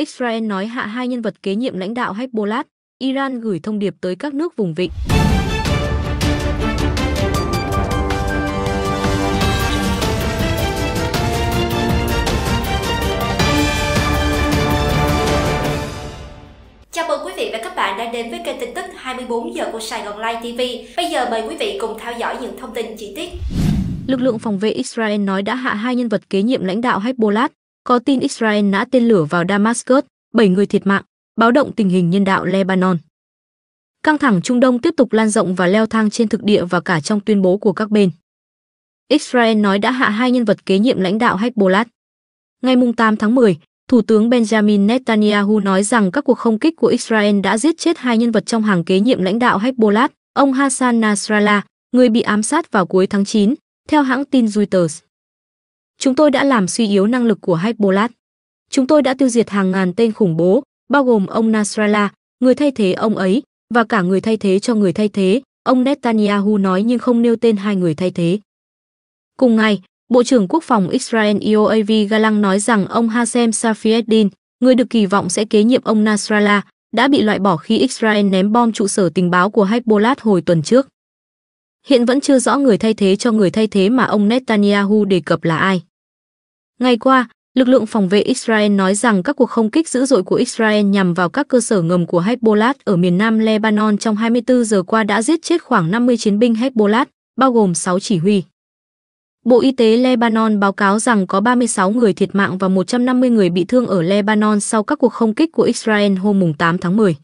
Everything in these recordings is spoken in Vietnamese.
Israel nói hạ hai nhân vật kế nhiệm lãnh đạo Hezbollah, Iran gửi thông điệp tới các nước vùng vịnh. Chào mừng quý vị và các bạn đã đến với kênh tin tức 24 giờ của Sài Gòn Live TV. Bây giờ mời quý vị cùng theo dõi những thông tin chi tiết. Lực lượng phòng vệ Israel nói đã hạ hai nhân vật kế nhiệm lãnh đạo Hezbollah, có tin Israel nã tên lửa vào Damascus, 7 người thiệt mạng, báo động tình hình nhân đạo Lebanon. Căng thẳng Trung Đông tiếp tục lan rộng và leo thang trên thực địa và cả trong tuyên bố của các bên. Israel nói đã hạ hai nhân vật kế nhiệm lãnh đạo Hezbollah. Ngày 8 tháng 10, Thủ tướng Benjamin Netanyahu nói rằng các cuộc không kích của Israel đã giết chết hai nhân vật trong hàng kế nhiệm lãnh đạo Hezbollah, ông Hassan Nasrallah, người bị ám sát vào cuối tháng 9, theo hãng tin Reuters. Chúng tôi đã làm suy yếu năng lực của Hezbollah. Chúng tôi đã tiêu diệt hàng ngàn tên khủng bố, bao gồm ông Nasrallah, người thay thế ông ấy, và cả người thay thế cho người thay thế, ông Netanyahu nói nhưng không nêu tên hai người thay thế. Cùng ngày, Bộ trưởng Quốc phòng Israel Yoav Galang nói rằng ông Hashem Safieddin, người được kỳ vọng sẽ kế nhiệm ông Nasrallah, đã bị loại bỏ khi Israel ném bom trụ sở tình báo của Hezbollah hồi tuần trước. Hiện vẫn chưa rõ người thay thế cho người thay thế mà ông Netanyahu đề cập là ai. Ngày qua, lực lượng phòng vệ Israel nói rằng các cuộc không kích dữ dội của Israel nhằm vào các cơ sở ngầm của Hezbollah ở miền nam Lebanon trong 24 giờ qua đã giết chết khoảng 50 chiến binh Hezbollah, bao gồm 6 chỉ huy. Bộ Y tế Lebanon báo cáo rằng có 36 người thiệt mạng và 150 người bị thương ở Lebanon sau các cuộc không kích của Israel hôm 8 tháng 10.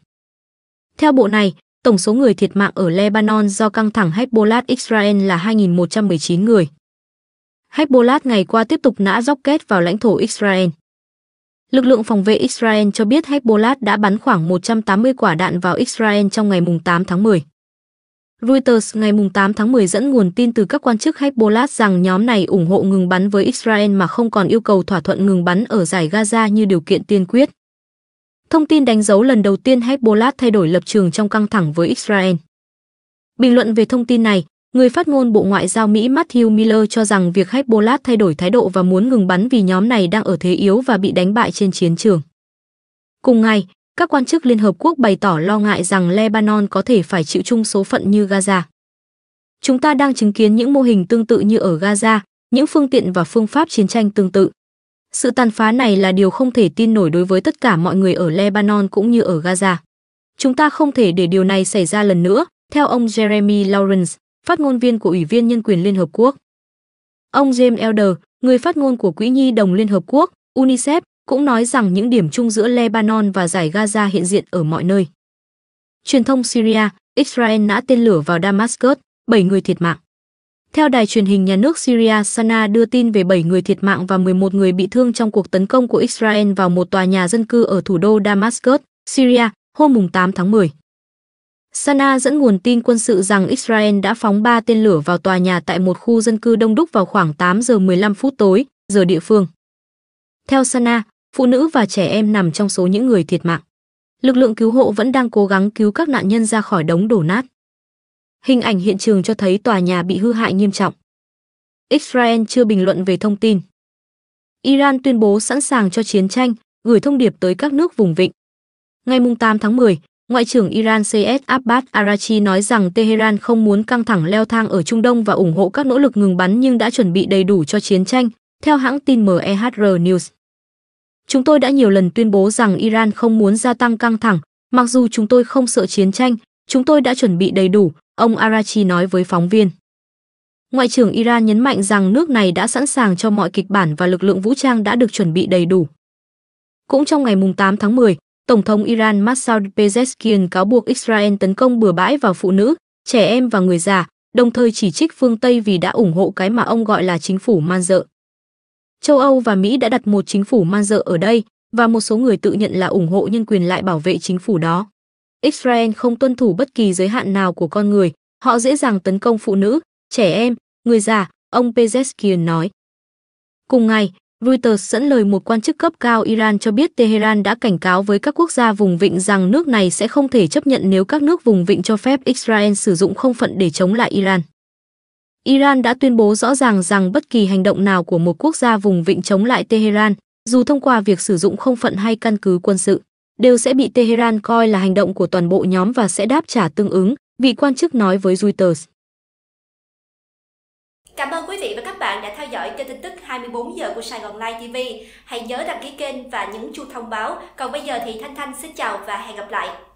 Theo bộ này, tổng số người thiệt mạng ở Lebanon do căng thẳng Hezbollah Israel là 2.119 người. Hezbollah ngày qua tiếp tục nã rocket vào lãnh thổ Israel. Lực lượng phòng vệ Israel cho biết Hezbollah đã bắn khoảng 180 quả đạn vào Israel trong ngày 8 tháng 10. Reuters ngày 8 tháng 10 dẫn nguồn tin từ các quan chức Hezbollah rằng nhóm này ủng hộ ngừng bắn với Israel mà không còn yêu cầu thỏa thuận ngừng bắn ở giải Gaza như điều kiện tiên quyết. Thông tin đánh dấu lần đầu tiên Hezbollah thay đổi lập trường trong căng thẳng với Israel. Bình luận về thông tin này, Người phát ngôn Bộ Ngoại giao Mỹ Matthew Miller cho rằng việc Hezbollah thay đổi thái độ và muốn ngừng bắn vì nhóm này đang ở thế yếu và bị đánh bại trên chiến trường. Cùng ngày, các quan chức Liên Hợp Quốc bày tỏ lo ngại rằng Lebanon có thể phải chịu chung số phận như Gaza. Chúng ta đang chứng kiến những mô hình tương tự như ở Gaza, những phương tiện và phương pháp chiến tranh tương tự. Sự tàn phá này là điều không thể tin nổi đối với tất cả mọi người ở Lebanon cũng như ở Gaza. Chúng ta không thể để điều này xảy ra lần nữa, theo ông Jeremy Lawrence, phát ngôn viên của Ủy viên Nhân quyền Liên Hợp Quốc. Ông James Elder, người phát ngôn của Quỹ Nhi đồng Liên Hợp Quốc, UNICEF, cũng nói rằng những điểm chung giữa Lebanon và giải Gaza hiện diện ở mọi nơi. Truyền thông Syria, Israel nã tên lửa vào Damascus, 7 người thiệt mạng. Theo đài truyền hình nhà nước Syria Sana đưa tin về 7 người thiệt mạng và 11 người bị thương trong cuộc tấn công của Israel vào một tòa nhà dân cư ở thủ đô Damascus, Syria, hôm 8 tháng 10. Sana dẫn nguồn tin quân sự rằng Israel đã phóng 3 tên lửa vào tòa nhà tại một khu dân cư đông đúc vào khoảng 8 giờ 15 phút tối, giờ địa phương. Theo Sana, phụ nữ và trẻ em nằm trong số những người thiệt mạng. Lực lượng cứu hộ vẫn đang cố gắng cứu các nạn nhân ra khỏi đống đổ nát. Hình ảnh hiện trường cho thấy tòa nhà bị hư hại nghiêm trọng. Israel chưa bình luận về thông tin. Iran tuyên bố sẵn sàng cho chiến tranh, gửi thông điệp tới các nước vùng vịnh. Ngày 8 tháng 10, Ngoại trưởng Iran CS Abbas Arachi nói rằng Tehran không muốn căng thẳng leo thang ở Trung Đông và ủng hộ các nỗ lực ngừng bắn nhưng đã chuẩn bị đầy đủ cho chiến tranh, theo hãng tin MEHR News. Chúng tôi đã nhiều lần tuyên bố rằng Iran không muốn gia tăng căng thẳng, mặc dù chúng tôi không sợ chiến tranh, chúng tôi đã chuẩn bị đầy đủ, ông Arachi nói với phóng viên. Ngoại trưởng Iran nhấn mạnh rằng nước này đã sẵn sàng cho mọi kịch bản và lực lượng vũ trang đã được chuẩn bị đầy đủ. Cũng trong ngày 8 tháng 10, Tổng thống Iran Massoud Pezeshkian cáo buộc Israel tấn công bừa bãi vào phụ nữ, trẻ em và người già, đồng thời chỉ trích phương Tây vì đã ủng hộ cái mà ông gọi là chính phủ man dợ. Châu Âu và Mỹ đã đặt một chính phủ man dợ ở đây, và một số người tự nhận là ủng hộ nhân quyền lại bảo vệ chính phủ đó. Israel không tuân thủ bất kỳ giới hạn nào của con người, họ dễ dàng tấn công phụ nữ, trẻ em, người già, ông Pezeshkian nói. Cùng ngày, Reuters dẫn lời một quan chức cấp cao Iran cho biết Tehran đã cảnh cáo với các quốc gia vùng vịnh rằng nước này sẽ không thể chấp nhận nếu các nước vùng vịnh cho phép Israel sử dụng không phận để chống lại Iran. Iran đã tuyên bố rõ ràng rằng bất kỳ hành động nào của một quốc gia vùng vịnh chống lại Tehran, dù thông qua việc sử dụng không phận hay căn cứ quân sự, đều sẽ bị Tehran coi là hành động của toàn bộ nhóm và sẽ đáp trả tương ứng, vị quan chức nói với Reuters. Cảm ơn quý vị và các bạn đã theo dõi kênh tin tức 24 giờ của Sài Gòn Live TV. Hãy nhớ đăng ký kênh và nhấn chuông thông báo. Còn bây giờ thì Thanh Thanh xin chào và hẹn gặp lại.